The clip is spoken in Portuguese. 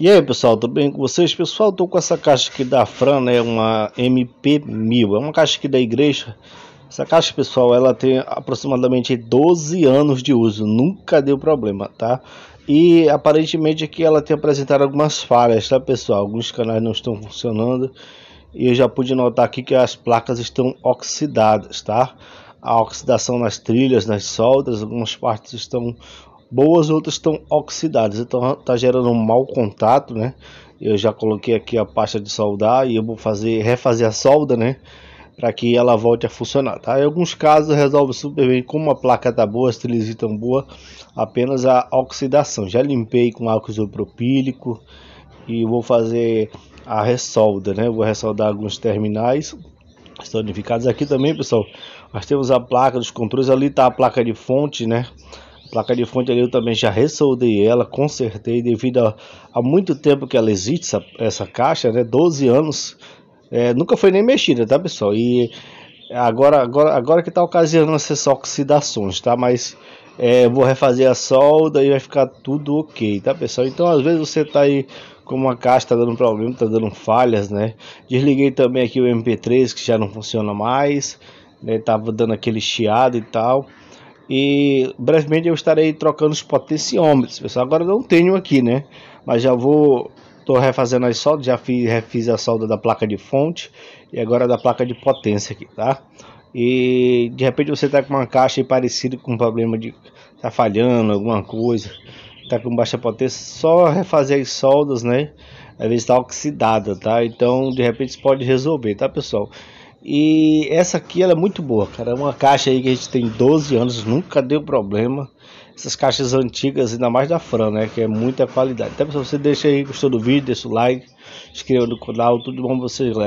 E aí pessoal, tudo bem com vocês? Pessoal, tô com essa caixa aqui da Fran, né, uma MP1000, é uma caixa aqui da igreja Essa caixa pessoal, ela tem aproximadamente 12 anos de uso, nunca deu problema, tá? E aparentemente aqui ela tem apresentado algumas falhas, tá pessoal? Alguns canais não estão funcionando E eu já pude notar aqui que as placas estão oxidadas, tá? A oxidação nas trilhas, nas soldas, algumas partes estão boas, outras estão oxidadas, então está gerando um mau contato, né? Eu já coloquei aqui a pasta de soldar e eu vou fazer refazer a solda, né? Para que ela volte a funcionar, tá? Em alguns casos resolve super bem, como a placa tá boa, as trilhas estão boa, apenas a oxidação. Já limpei com álcool isopropílico e vou fazer a ressolda, né? Vou ressoldar alguns terminais estonificados aqui também, pessoal. Nós temos a placa dos controles, ali tá a placa de fonte, né? Placa de fonte ali eu também já ressoldei ela, consertei devido a, a muito tempo que ela existe, essa, essa caixa, né? 12 anos. É, nunca foi nem mexida, tá pessoal? E agora, agora, agora que tá ocasionando essas oxidações, tá? Mas é, vou refazer a solda e vai ficar tudo ok, tá pessoal? Então às vezes você tá aí com uma caixa, tá dando problema, tá dando falhas, né? Desliguei também aqui o MP3 que já não funciona mais, né? Tava dando aquele chiado e tal. E brevemente eu estarei trocando os potenciômetros, pessoal. Agora não tenho aqui, né? Mas já vou estou refazendo as soldas, já fiz, refiz a solda da placa de fonte e agora da placa de potência aqui, tá? E de repente você tá com uma caixa parecida com um problema de tá falhando alguma coisa, tá com baixa potência, só refazer as soldas, né? Às vezes está oxidada, tá? Então de repente pode resolver, tá pessoal? E essa aqui ela é muito boa, cara. É uma caixa aí que a gente tem 12 anos, nunca deu problema. Essas caixas antigas, ainda mais da Fran, né? Que é muita qualidade. Até então, se você deixa aí, gostou do vídeo, deixa o like, inscreva no canal, tudo bom pra vocês, galera.